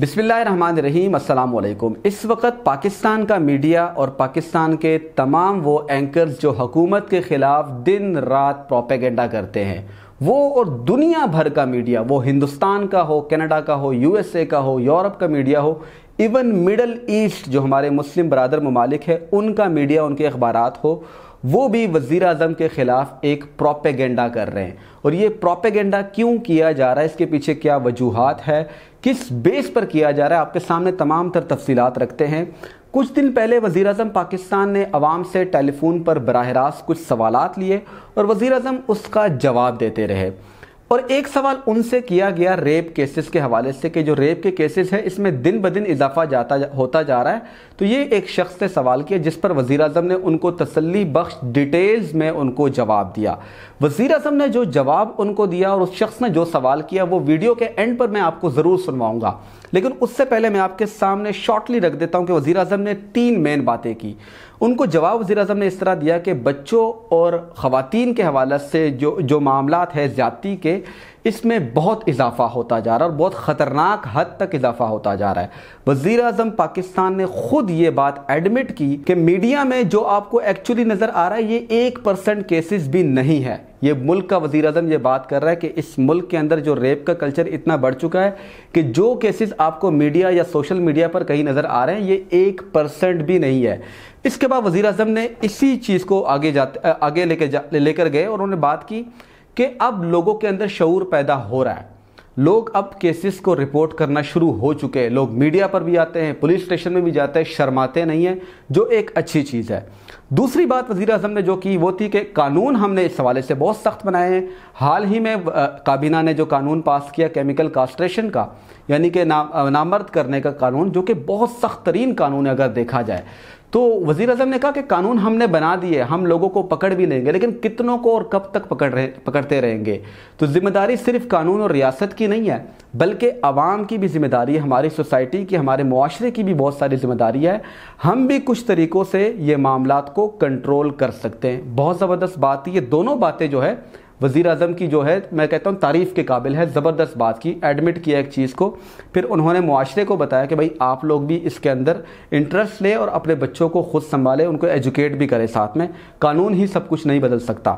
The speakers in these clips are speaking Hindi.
बिसमीम असल इस वक्त पाकिस्तान का मीडिया और पाकिस्तान के तमाम वो एंकर्स जो हकूमत के ख़िलाफ़ दिन रात प्रोपेगेंडा करते हैं वो और दुनिया भर का मीडिया वो हिंदुस्तान का हो कनाडा का हो यूएसए का हो यूरोप का मीडिया हो इवन मिडल ईस्ट जो हमारे मुस्लिम बरदर ममालिक है उनका मीडिया उनके अखबार हो वो भी वजीर अजम के ख़िलाफ़ एक प्रोपेगेंडा कर रहे हैं और ये प्रोपेगेंडा क्यों किया जा रहा है इसके पीछे क्या वजूहत है किस बेस पर किया जा रहा है आपके सामने तमाम तर तफसीत रखते हैं कुछ दिन पहले वज़ी अजम पाकिस्तान ने आवाम से टेलीफोन पर बरह रास्त कुछ सवाल लिए और वज़ी अजम उसका जवाब देते रहे और एक सवाल उनसे किया गया रेप केसेस के हवाले से कि जो रेप के केसेस हैं इसमें दिन ब दिन इजाफा जाता होता जा रहा है तो ये एक शख्स ने सवाल किया जिस पर वज़ी अजम ने उनको तसली बख्श डिटेल्स में उनको जवाब दिया वज़ी अजम ने जो जवाब उनको दिया और उस शख्स ने जो सवाल किया वो वीडियो के एंड पर मैं आपको ज़रूर सुनवाऊँगा लेकिन उससे पहले मैं आपके सामने शॉर्टली रख देता हूँ कि वज़ी अजम ने तीन मेन बातें की उनको जवाब वज़ी अजम ने इस तरह दिया कि बच्चों और ख़वान के हवाले से जो जो मामला है ज्यादी के इसमें बहुत इजाफा होता जा रहा है और बहुत ख़तरनाक हद तक इजाफा होता जा रहा है वज़ी अजम पाकिस्तान ने ख़ुद ये बात एडमिट की कि मीडिया में जो आपको एक्चुअली नज़र आ रहा है ये एक परसेंट केसेस भी नहीं है ये मुल्क का वजीर अजम ये बात कर रहा है कि इस मुल्क के अंदर जो रेप का कल्चर इतना बढ़ चुका है कि जो केसेस आपको मीडिया या सोशल मीडिया पर कहीं नज़र आ रहे हैं ये एक परसेंट भी नहीं है इसके बाद वजीर अजम ने इसी चीज़ को आगे जाते आगे लेके जा लेकर गए और उन्होंने बात की कि अब लोगों के अंदर शूर पैदा हो रहा है लोग अब केसेस को रिपोर्ट करना शुरू हो चुके हैं लोग मीडिया पर भी आते हैं पुलिस स्टेशन में भी जाते हैं शर्माते नहीं हैं जो एक अच्छी चीज़ है दूसरी बात वज़ी अजम ने जो की वो थी कि कानून हमने इस हवाले से बहुत सख्त बनाए हैं हाल ही में काबीना ने जो कानून पास किया केमिकल कास्ट्रेशन का यानी कि नाम नामर्द करने का कानून जो कि बहुत सख्त तरीन कानून है अगर देखा जाए तो वजीर अजम ने कहा कि कानून हमने बना दिए हम लोगों को पकड़ भी लेंगे लेकिन कितनों को और कब तक पकड़ रहे पकड़ते रहेंगे तो जिम्मेदारी सिर्फ कानून और रियासत की नहीं है बल्कि आवाम की भी जिम्मेदारी है हमारी सोसाइटी की हमारे माशरे की भी बहुत सारी जिम्मेदारी है हम भी कुछ तरीक़ों से ये मामला को कंट्रोल कर सकते हैं बहुत ज़बरदस्त बात ये दोनों बातें जो है वज़ी अजम की जो है मैं कहता हूँ तारीफ़ के काबिल है ज़बरदस्त बात की एडमिट किया एक चीज़ को फिर उन्होंने माशरे को बताया कि भाई आप लोग भी इसके अंदर इंटरेस्ट लें और अपने बच्चों को खुद संभालें उनको एजुकेट भी करें साथ में कानून ही सब कुछ नहीं बदल सकता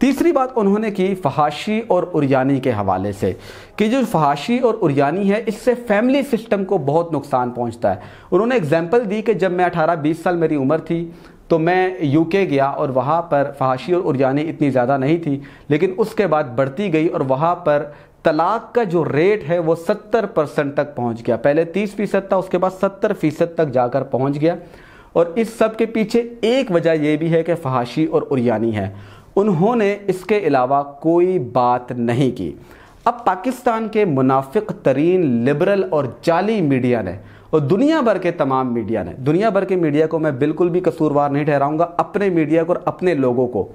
तीसरी बात उन्होंने की फहाशी और उरियानी के हवाले से कि जो फहाशी और उरियानी है इससे फैमिली सिस्टम को बहुत नुकसान पहुंचता है उन्होंने एग्जांपल दी कि जब मैं 18-20 साल मेरी उम्र थी तो मैं यूके गया और वहाँ पर फहाशी और उर्जाने इतनी ज़्यादा नहीं थी लेकिन उसके बाद बढ़ती गई और वहाँ पर तलाक का जो रेट है वो 70 परसेंट तक पहुंच गया पहले 30 फीसद था उसके बाद 70 फीसद तक जाकर पहुंच गया और इस सब के पीछे एक वजह यह भी है कि फहाशी और उरियानी है उन्होंने इसके अलावा कोई बात नहीं की अब पाकिस्तान के मुनाफिक तरीन लिबरल और जाली मीडिया ने और दुनिया भर के तमाम मीडिया ने दुनिया भर के मीडिया को मैं बिल्कुल भी कसूरवार नहीं ठहराऊंगा अपने मीडिया को और अपने लोगों को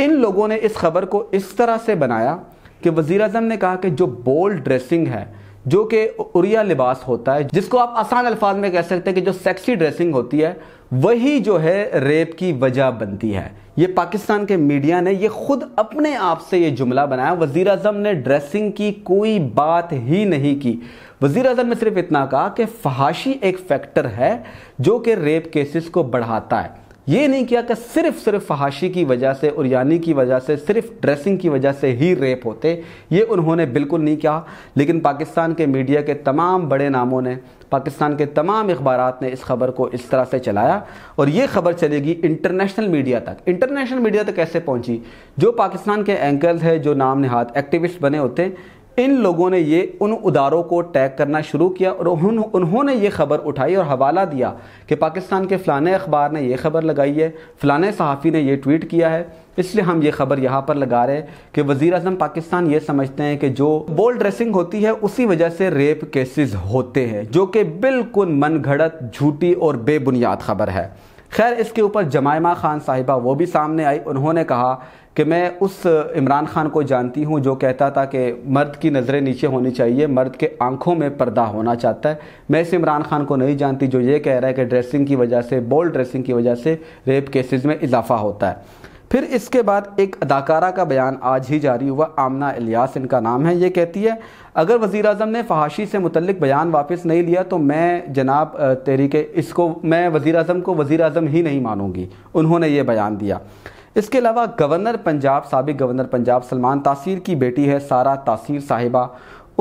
इन लोगों ने इस खबर को इस तरह से बनाया कि वजीर अजम ने कहा कि जो बोल्ड ड्रेसिंग है जो कि उरिया लिबास होता है जिसको आप आसान अल्फाज में कह सकते हैं कि जो सेक्सी ड्रेसिंग होती है वही जो है रेप की वजह बनती है ये पाकिस्तान के मीडिया ने ये खुद अपने आप से ये जुमला बनाया वजीर अजम ने ड्रेसिंग की कोई बात ही नहीं की वजीर अजम ने सिर्फ इतना कहा कि फहाशी एक फैक्टर है जो कि रेप केसेस को बढ़ाता है ये नहीं किया कि सिर्फ सिर्फ फहाशी की वजह से और यानी की वजह से सिर्फ ड्रेसिंग की वजह से ही रेप होते ये उन्होंने बिल्कुल नहीं किया लेकिन पाकिस्तान के मीडिया के तमाम बड़े नामों ने पाकिस्तान के तमाम अखबार ने इस खबर को इस तरह से चलाया और ये खबर चलेगी इंटरनेशनल मीडिया तक इंटरनेशनल मीडिया तक कैसे पहुंची जो पाकिस्तान के एंकर्स हैं जो नाम नहाद एक्टिविस्ट बने होते हैं इन लोगों ने ये उन उदारों को टैग करना शुरू किया और उन, उन्होंने ये खबर उठाई और हवाला दिया कि पाकिस्तान के फ़लाने अखबार ने यह खबर लगाई है फ़लाने सहाफ़ी ने यह ट्वीट किया है इसलिए हम ये खबर यहाँ पर लगा रहे हैं कि वज़ी अजम पाकिस्तान ये समझते हैं कि जो बोल ड्रेसिंग होती है उसी वजह से रेप केसेस होते हैं जो कि बिल्कुल मन घड़त झूठी और बेबुनियाद खबर है खैर इसके ऊपर जमायमा खान साहिबा वो भी सामने आई उन्होंने कहा कि मैं उस इमरान खान को जानती हूँ जो कहता था कि मर्द की नज़रें नीचे होनी चाहिए मर्द के आंखों में पर्दा होना चाहता है मैं इस इमरान खान को नहीं जानती जो ये कह रहा है कि ड्रेसिंग की वजह से बोल्ड ड्रेसिंग की वजह से रेप केसेस में इजाफा होता है फिर इसके बाद एक अदाकारा का बयान आज ही जारी हुआ आमना इलियास इनका नाम है ये कहती है अगर वज़ी अजम ने फहाशी से मुतलक बयान वापस नहीं लिया तो मैं जनाब के इसको मैं वज़ी अजम को वज़ी अजम ही नहीं मानूंगी उन्होंने ये बयान दिया इसके अलावा गवर्नर पंजाब सबक गवर्नर पंजाब सलमान तासीर की बेटी है सारा तासीर साहिबा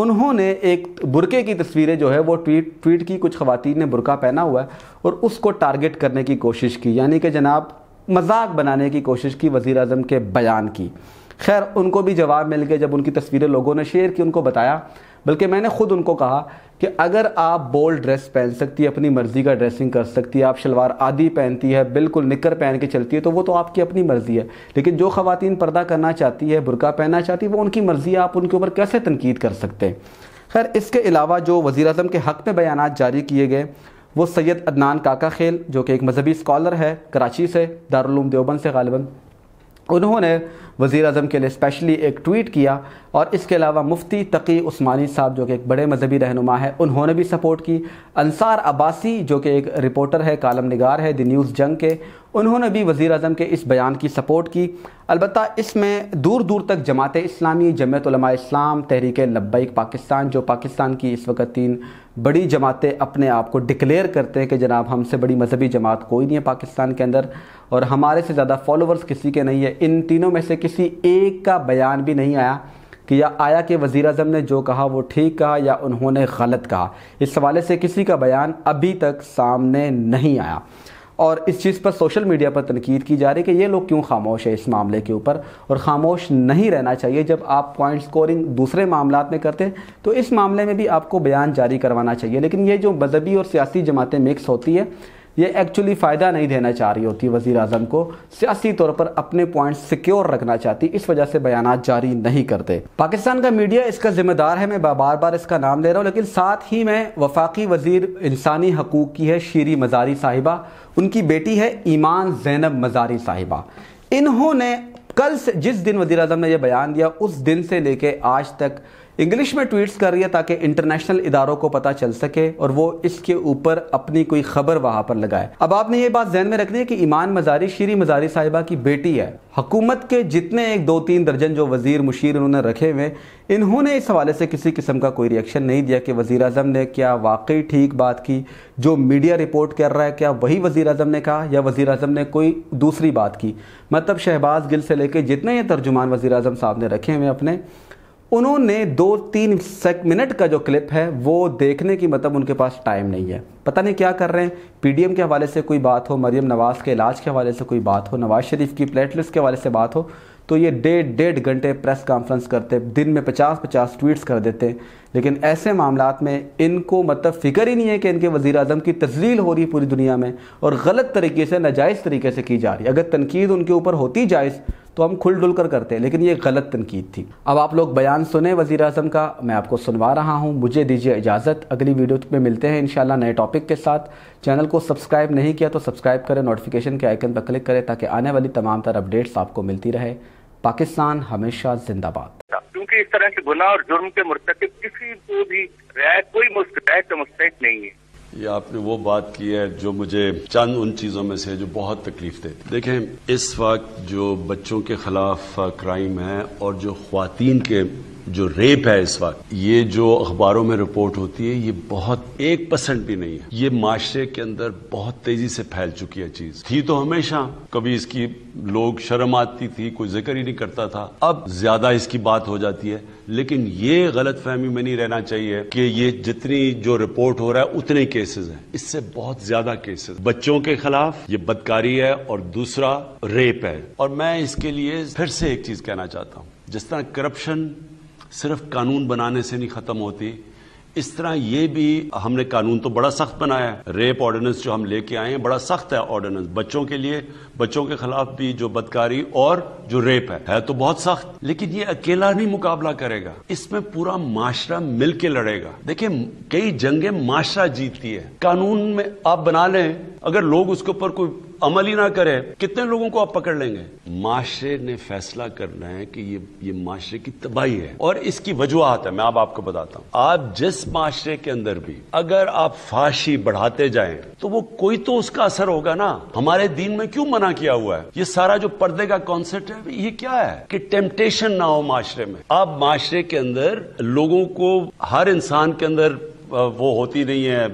उन्होंने एक बुरके की तस्वीरें जो है वो ट्वीट ट्वीट की कुछ खातन ने बुरका पहना हुआ है और उसको टारगेट करने की कोशिश की यानी कि जनाब मजाक बनाने की कोशिश की वज़ी अजम के बयान की खैर उनको भी जवाब मिल गया जब उनकी तस्वीरें लोगों ने शेयर की उनको बताया बल्कि मैंने खुद उनको कहा कि अगर आप बोल्ड ड्रेस पहन सकती है अपनी मर्ज़ी का ड्रेसिंग कर सकती है आप शलवार आदि पहनती है बिल्कुल निकर पहन के चलती है तो वो तो आपकी अपनी मर्ज़ी है लेकिन जो खातन पर्दा करना चाहती है बुरका पहनना चाहती है वो उनकी मर्ज़ी है आप उनके ऊपर कैसे तनकीद कर सकते हैं खैर इसके अलावा जो वज़ी अजम के हक़ में बयान जारी किए गए वो सैयद अदनान काका खेल जो कि एक मजहबी स्कॉलर है कराची से दारूम देवबंद से गालिबा उन्होंने वज़ी अजम के लिए स्पेशली एक ट्वीट किया और इसके अलावा मुफ्ती तकी उस्मानी साहब जो कि एक बड़े मजहबी रहनुमा है उन्होंने भी सपोर्ट की अनसार अब्बासी जो कि एक रिपोर्टर है कालम नगार है द न्यूज़ जंग के उन्होंने भी वज़ी अजम के इस बयान की सपोर्ट की अलबत् इसमें दूर दूर तक जमात इस्लामी जमत इस्लाम तहरीक लब्बैक पाकिस्तान जो पाकिस्तान की इस वक्त तीन बड़ी जमातें अपने आप को डिक्लेयर करते हैं कि जनाब हमसे बड़ी मजहबी जमात कोई नहीं है पाकिस्तान के अंदर और हमारे से ज़्यादा फॉलोवर्स किसी के नहीं है इन तीनों में से किसी एक का बयान भी नहीं आया कि या आया कि वज़ी अजम ने जो कहा वो ठीक कहा या उन्होंने गलत कहा इस हवाले से किसी का बयान अभी तक सामने नहीं आया और इस चीज़ पर सोशल मीडिया पर तनकीद की जा रही है कि ये लोग क्यों खामोश है इस मामले के ऊपर और ख़ामोश नहीं रहना चाहिए जब आप पॉइंट स्कोरिंग दूसरे मामला में करते हैं तो इस मामले में भी आपको बयान जारी करवाना चाहिए लेकिन ये जो मजहबी और सियासी जमातें मिक्स होती है ये एक्चुअली फ़ायदा नहीं देना चाह रही होती वज़ी अजम को सियासी तौर पर अपने पॉइंट सिक्योर रखना चाहती इस वजह से बयान जारी नहीं करते पाकिस्तान का मीडिया इसका जिम्मेदार है मैं बार बार इसका नाम ले रहा हूँ लेकिन साथ ही मैं वफाकी वजीर इंसानी हकूक़ की है शीरी मजारी साहिबा उनकी बेटी है ईमान जैनब मजारी साहिबा इन्होंने कल से जिस दिन वजी अजम ने यह बयान दिया उस दिन से लेके आज तक इंग्लिश में ट्वीट्स कर रही है ताकि इंटरनेशनल इदारों को पता चल सके और वो इसके ऊपर अपनी कोई खबर वहां पर लगाए अब आपने ये बात जहन में रखनी है कि ईमान मजारी श्री मजारी साहिबा की बेटी है हकूमत के जितने एक दो तीन दर्जन जो वजीर मुशीर उन्होंने रखे हुए इन्होंने इस हवाले से किसी किस्म का कोई रिएक्शन नहीं दिया कि वज़ी अजम ने क्या वाकई ठीक बात की जो मीडिया रिपोर्ट कर रहा है क्या वही वज़ी अजम ने कहा या वज़ी अजम ने कोई दूसरी बात की मतलब शहबाज गिल से लेकर जितने ये तर्जुमान वज़ी अजम साहब ने रखे हुए अपने उन्होंने दो तीन मिनट का जो क्लिप है वो देखने की मतलब उनके पास टाइम नहीं है पता नहीं क्या कर रहे हैं पीडीएम के हवाले से कोई बात हो मरीम नवाज़ के इलाज के हवाले से कोई बात हो नवाज़ शरीफ की प्लेटलेट्स के हवाले से बात हो तो ये डेढ़ डेढ़ घंटे प्रेस कॉन्फ्रेंस करते दिन में पचास पचास ट्वीट्स कर देते लेकिन ऐसे मामला में इनको मतलब फ़िक्र ही नहीं है कि इनके वज़ी अजम की तजलील हो रही पूरी दुनिया में और गलत तरीके से नाजायज़ तरीके से की जा रही है अगर तनकीद उनके ऊपर होती जायज़ तो हम खुल डुल कर करते हैं लेकिन ये गलत तनकीद थी अब आप लोग बयान सुने वज़ी अजम का मैं आपको सुनवा रहा हूँ मुझे दीजिए इजाज़त अगली वीडियो में मिलते हैं इन नए टॉपिक के साथ चैनल को सब्सक्राइब नहीं किया तो सब्सक्राइब करें नोटिफिकेशन के आइकन पर क्लिक करें ताकि आने वाली तमाम तर अपडेट्स आपको मिलती रहे पाकिस्तान हमेशा जिंदाबाद क्योंकि इस तरह के गुना और जुर्म के मुर्तकब किसी को भी रियायत कोई तो मुस्तक नहीं है ये आपने वो बात की है जो मुझे चंद उन चीज़ों में से जो बहुत तकलीफ देती देखें इस वक्त जो बच्चों के खिलाफ क्राइम है और जो खातन के जो रेप है इस वक्त ये जो अखबारों में रिपोर्ट होती है ये बहुत एक परसेंट भी नहीं है ये माशरे के अंदर बहुत तेजी से फैल चुकी है चीज थी तो हमेशा कभी इसकी लोग शर्म आती थी कोई जिक्र ही नहीं करता था अब ज्यादा इसकी बात हो जाती है लेकिन ये गलत फहमी में नहीं रहना चाहिए कि ये जितनी जो रिपोर्ट हो रहा है उतने केसेस हैं इससे बहुत ज्यादा केसेस बच्चों के खिलाफ ये बदकारी है और दूसरा रेप है और मैं इसके लिए फिर से एक चीज कहना चाहता हूँ जिस तरह करप्शन सिर्फ कानून बनाने से नहीं ख़त्म होती इस तरह ये भी हमने कानून तो बड़ा सख्त बनाया है रेप ऑर्डिनेंस जो हम लेके आए हैं बड़ा सख्त है ऑर्डिनेंस बच्चों के लिए बच्चों के खिलाफ भी जो बदकारी और जो रेप है है तो बहुत सख्त लेकिन ये अकेला नहीं मुकाबला करेगा इसमें पूरा माशरा मिलके लड़ेगा देखिए कई जंगे माशरा जीतती है कानून में आप बना लें अगर लोग उसके ऊपर कोई अमल ही ना करे कितने लोगों को आप पकड़ लेंगे माशरे ने फैसला करना है कि ये ये माशरे की तबाही है और इसकी वजूहत है मैं अब आप आपको बताता हूँ आप जिस माशरे के अंदर भी अगर आप फाशी बढ़ाते जाए तो वो कोई तो उसका असर होगा ना हमारे दिन में क्यों मना किया हुआ है ये सारा जो पर्दे का कॉन्सेप्ट है ये क्या है कि टेम्पटेशन ना हो माशरे में आप माशरे के अंदर लोगों को हर इंसान के अंदर वो होती नहीं है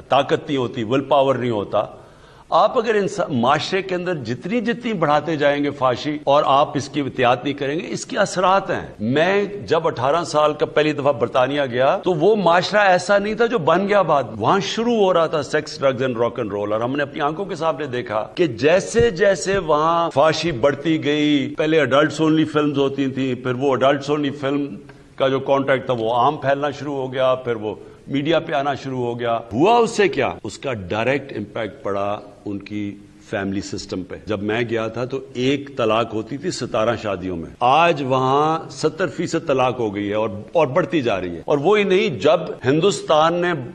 ताकत नहीं होती विल पावर नहीं होता आप अगर माशरे के अंदर जितनी जितनी बढ़ाते जाएंगे फाशी और आप इसकी एहतियात नहीं करेंगे इसके असरात हैं मैं जब अठारह साल का पहली दफा बरतानिया गया तो वो माशरा ऐसा नहीं था जो बन गया बाद वहां शुरू हो रहा था sex drugs and rock and roll और हमने अपनी आंखों के सामने देखा कि जैसे जैसे वहां फाशी बढ़ती गई पहले अडल्ट ओनली फिल्म होती थी फिर वो अडल्ट ओनली फिल्म का जो कॉन्ट्रैक्ट था वो आम फैलना शुरू हो गया फिर वो मीडिया पे आना शुरू हो गया हुआ उससे क्या उसका डायरेक्ट इम्पैक्ट पड़ा उनकी फैमिली सिस्टम पे जब मैं गया था तो एक तलाक होती थी सतारह शादियों में आज वहां सत्तर फीसद तलाक हो गई है और और बढ़ती जा रही है और वो ही नहीं जब हिंदुस्तान ने